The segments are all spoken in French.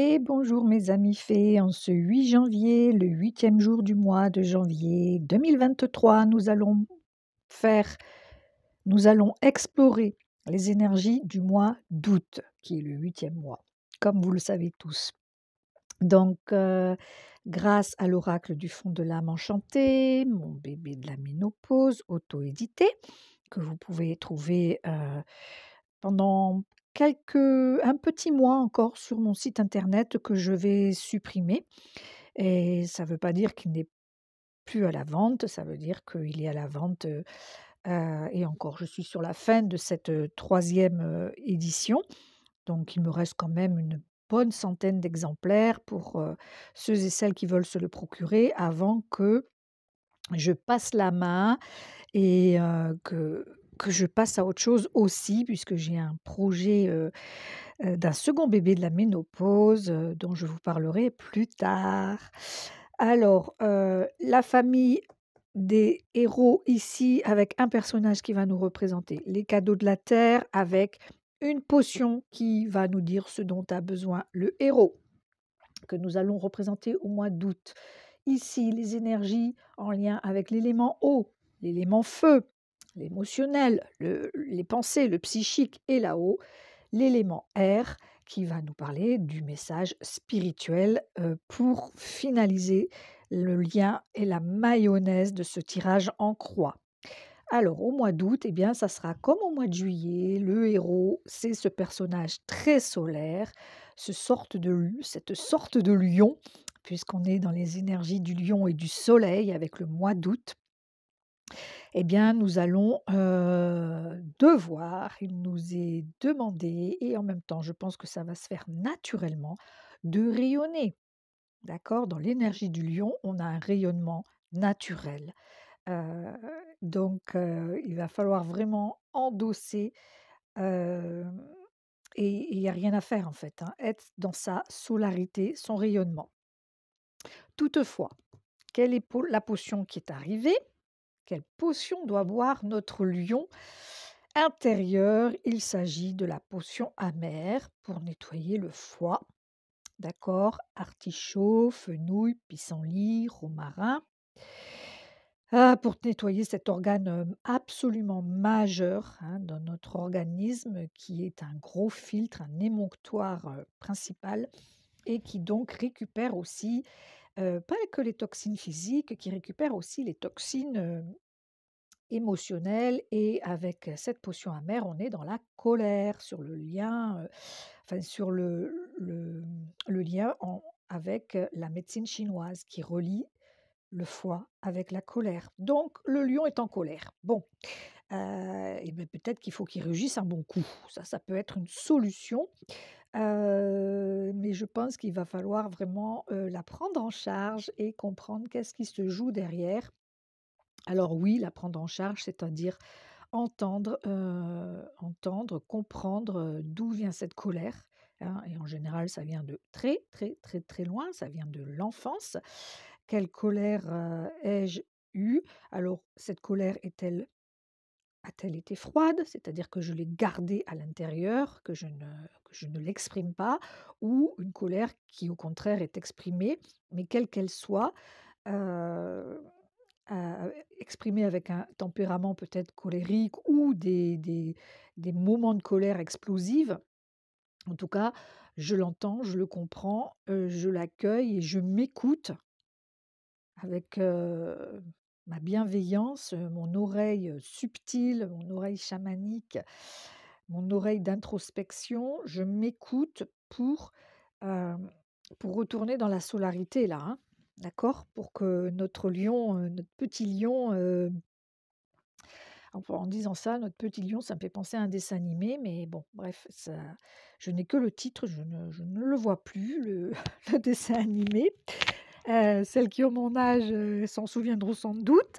Et bonjour mes amis fées, en ce 8 janvier, le 8e jour du mois de janvier 2023, nous allons faire, nous allons explorer les énergies du mois d'août, qui est le 8e mois, comme vous le savez tous. Donc, euh, grâce à l'oracle du fond de l'âme enchantée, mon bébé de la ménopause, auto-édité, que vous pouvez trouver euh, pendant quelques, un petit mois encore sur mon site internet que je vais supprimer. Et ça ne veut pas dire qu'il n'est plus à la vente, ça veut dire qu'il est à la vente. Euh, et encore, je suis sur la fin de cette troisième édition. Donc il me reste quand même une bonne centaine d'exemplaires pour ceux et celles qui veulent se le procurer avant que je passe la main et que je passe à autre chose aussi, puisque j'ai un projet d'un second bébé de la ménopause dont je vous parlerai plus tard. Alors, la famille des héros ici, avec un personnage qui va nous représenter les cadeaux de la Terre, avec une potion qui va nous dire ce dont a besoin le héros, que nous allons représenter au mois d'août. Ici, les énergies en lien avec l'élément eau, l'élément feu, l'émotionnel, les pensées, le psychique et là-haut, l'élément R qui va nous parler du message spirituel euh, pour finaliser le lien et la mayonnaise de ce tirage en croix. Alors au mois d'août, et eh bien ça sera comme au mois de juillet, le héros, c'est ce personnage très solaire, de, cette sorte de lion puisqu'on est dans les énergies du lion et du soleil avec le mois d'août eh bien, nous allons euh, devoir, il nous est demandé, et en même temps, je pense que ça va se faire naturellement, de rayonner. D'accord Dans l'énergie du lion, on a un rayonnement naturel. Euh, donc, euh, il va falloir vraiment endosser et il n'y a rien à faire en fait, hein, être dans sa solarité, son rayonnement. Toutefois, quelle est la potion qui est arrivée quelle potion doit boire notre lion intérieur Il s'agit de la potion amère pour nettoyer le foie. D'accord Artichaut, fenouil, pissenlit, romarin. Ah, pour nettoyer cet organe euh, absolument majeur hein, dans notre organisme, qui est un gros filtre, un émonctoire euh, principal, et qui donc récupère aussi euh, pas que les toxines physiques, qui récupèrent aussi les toxines euh, émotionnelles. Et avec euh, cette potion amère, on est dans la colère, sur le lien, enfin sur le, lien avec la médecine chinoise qui relie le foie avec la colère. Donc le lion est en colère. Bon, euh, et ben, peut-être qu'il faut qu'il rugisse un bon coup. Ça, ça peut être une solution. mais je pense qu'il va falloir vraiment la prendre en charge et comprendre qu'est-ce qui se joue derrière. Alors oui, la prendre en charge, c'est-à-dire entendre, entendre, comprendre d'où vient cette colère, hein, et en général, ça vient de très, très, très, très loin, ça vient de l'enfance. Quelle colère ai-je eue Alors, cette colère est-elle a-t-elle été froide, c'est-à-dire que je l'ai gardée à l'intérieur, que je ne, ne l'exprime pas, ou une colère qui au contraire est exprimée, mais quelle qu'elle soit, exprimée avec un tempérament peut-être colérique ou des, moments de colère explosive, en tout cas, je l'entends, je le comprends, je l'accueille et je m'écoute avec ma bienveillance, mon oreille subtile, mon oreille chamanique, mon oreille d'introspection, je m'écoute pour, pour retourner dans la solarité là, hein, d'accord Pour que notre lion, notre petit lion, en, disant ça, notre petit lion, ça me fait penser à un dessin animé, mais bon, bref, ça, je n'ai que le titre, je ne, le vois plus, le dessin animé. Euh, celles qui ont mon âge euh, s'en souviendront sans doute.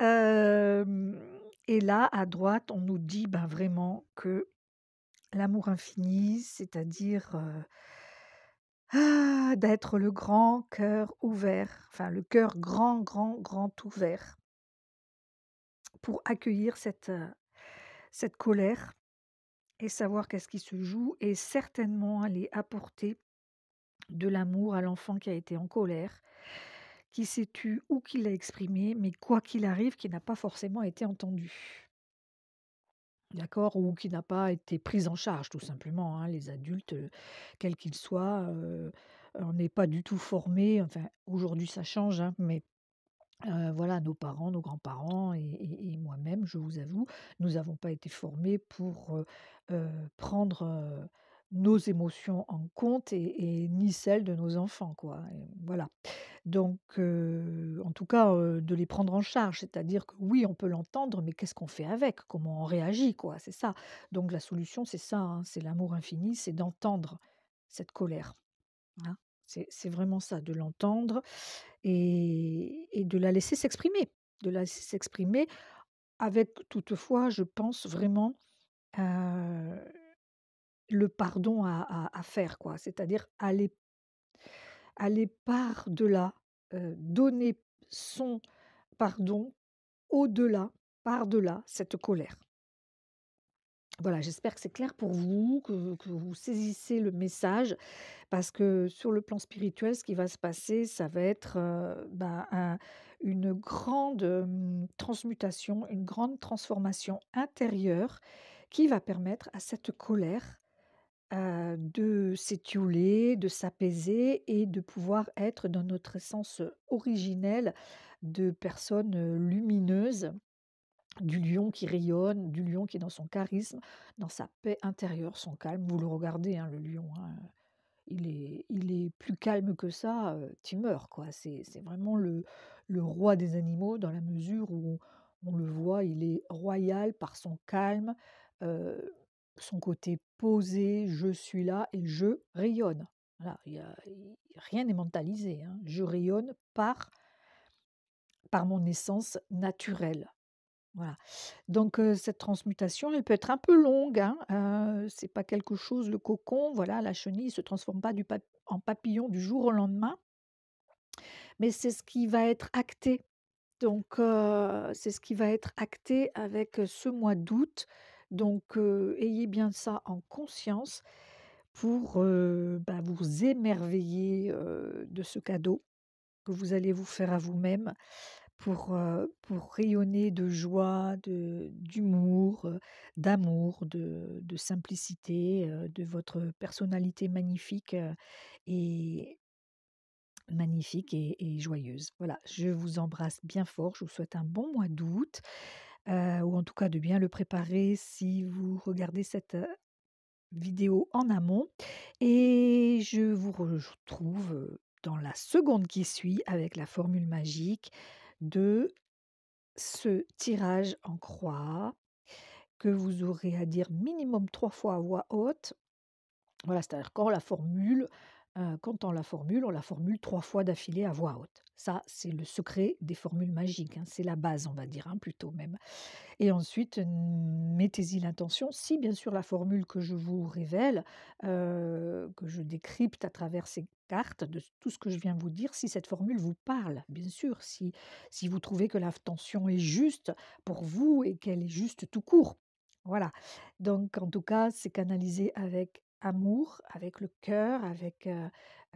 et là, à droite, on nous dit bah, vraiment que l'amour infini, c'est-à-dire euh, ah, d'être le grand cœur ouvert, enfin le cœur grand, grand, grand ouvert, pour accueillir cette, cette colère et savoir qu'est-ce qui se joue et certainement aller apporter de l'amour à l'enfant qui a été en colère, qui s'est tu ou qui l'a exprimé, mais quoi qu'il arrive, qui n'a pas forcément été entendu. D'accord Ou qui n'a pas été pris en charge, tout simplement. Hein, les adultes, euh, quels qu'ils soient, euh, on n'est pas du tout formés. Enfin, aujourd'hui, ça change, hein, mais euh, voilà, nos parents, nos grands-parents et, moi-même, je vous avoue, nous n'avons pas été formés pour prendre nos émotions en compte et, ni celles de nos enfants. Quoi. voilà. Donc, en tout cas, de les prendre en charge. C'est-à-dire que oui, on peut l'entendre, mais qu'est-ce qu'on fait avec Comment on réagit quoi C'est ça. Donc, la solution, c'est ça. Hein, c'est l'amour infini, c'est d'entendre cette colère. Hein. c'est vraiment ça, de l'entendre et, et de la laisser s'exprimer. De la laisser s'exprimer avec, toutefois, je pense vraiment le pardon à, à, faire, quoi. C'est-à-dire aller, aller par delà, euh, donner son pardon au-delà, par delà cette colère. Voilà, j'espère que c'est clair pour vous, que, vous saisissez le message, parce que sur le plan spirituel, ce qui va se passer, ça va être euh, bah, une grande transmutation, une grande transformation intérieure qui va permettre à cette colère euh, de s'étioler, de s'apaiser et de pouvoir être dans notre essence euh, originelle de personne euh, lumineuse, du lion qui rayonne, du lion qui est dans son charisme, dans sa paix intérieure, son calme. Vous le regardez, hein, le lion. Hein, il est, il est plus calme que ça, tu meurs. Quoi. C'est, c'est vraiment le, roi des animaux dans la mesure où on, le voit, il est royal par son calme, son côté posé, je suis là et je rayonne. Voilà, rien n'est mentalisé. Hein. Je rayonne par, par mon essence naturelle. Voilà. Donc cette transmutation, elle peut être un peu longue. Ce hein, n'est c'est pas quelque chose, le cocon, voilà, la chenille se transforme pas en papillon du jour au lendemain. Mais c'est ce qui va être acté. Donc c'est ce qui va être acté avec ce mois d'août donc ayez bien ça en conscience pour bah, vous émerveiller de ce cadeau que vous allez vous faire à vous-même pour, rayonner de joie, d'humour, d'amour, de, simplicité, de votre personnalité magnifique et magnifique et joyeuse. Voilà, je vous embrasse bien fort, je vous souhaite un bon mois d'août. Euh, ou en tout cas de bien le préparer si vous regardez cette euh, vidéo en amont. Et je vous retrouve euh, dans la seconde qui suit avec la formule magique de ce tirage en croix que vous aurez à dire minimum trois fois à voix haute. Voilà, c'est-à-dire quand la formule quand on la formule, on la formule trois fois d'affilée à voix haute. Ça, c'est le secret des formules magiques. Hein. C'est la base, on va dire, hein, plutôt même. Et ensuite, mettez-y l'intention. Si, bien sûr, la formule que je vous révèle, que je décrypte à travers ces cartes, de tout ce que je viens vous dire, si cette formule vous parle, bien sûr, si, si vous trouvez que l'intention est juste pour vous et qu'elle est juste tout court. Voilà. Donc, en tout cas, c'est canalisé avec amour, avec le cœur, avec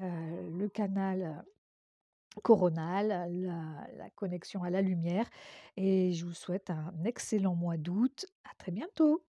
le canal coronal, la connexion à la lumière. Et je vous souhaite un excellent mois d'août. À très bientôt.